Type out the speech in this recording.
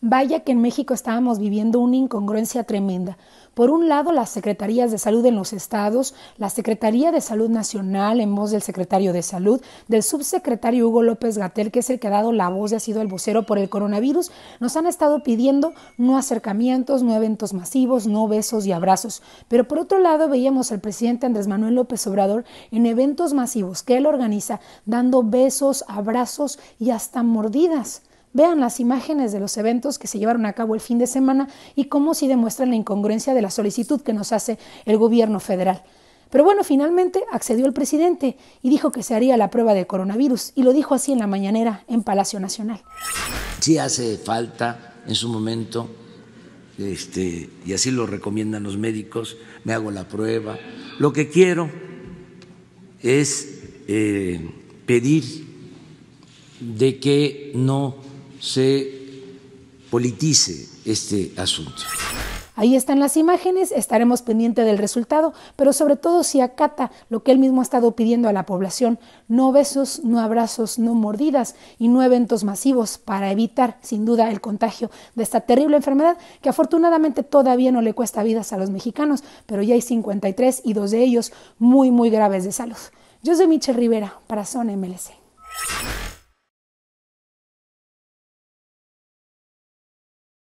Vaya que en México estábamos viviendo una incongruencia tremenda. Por un lado, las secretarías de salud en los estados, la Secretaría de Salud Nacional en voz del secretario de Salud, del subsecretario Hugo López Gatel, que es el que ha dado la voz y ha sido el vocero por el coronavirus, nos han estado pidiendo no acercamientos, no eventos masivos, no besos y abrazos. Pero por otro lado, veíamos al presidente Andrés Manuel López Obrador en eventos masivos que él organiza, dando besos, abrazos y hasta mordidas. Vean las imágenes de los eventos que se llevaron a cabo el fin de semana y cómo sí demuestran la incongruencia de la solicitud que nos hace el gobierno federal. Pero bueno, finalmente accedió el presidente y dijo que se haría la prueba de coronavirus y lo dijo así en la mañanera en Palacio Nacional. Sí hace falta en su momento, este, y así lo recomiendan los médicos, me hago la prueba. Lo que quiero es eh, pedir de que no se politice este asunto. Ahí están las imágenes, estaremos pendientes del resultado, pero sobre todo si acata lo que él mismo ha estado pidiendo a la población, no besos, no abrazos, no mordidas y no eventos masivos para evitar sin duda el contagio de esta terrible enfermedad que afortunadamente todavía no le cuesta vidas a los mexicanos, pero ya hay 53 y dos de ellos muy muy graves de salud. Yo soy Michelle Rivera para Zona MLC.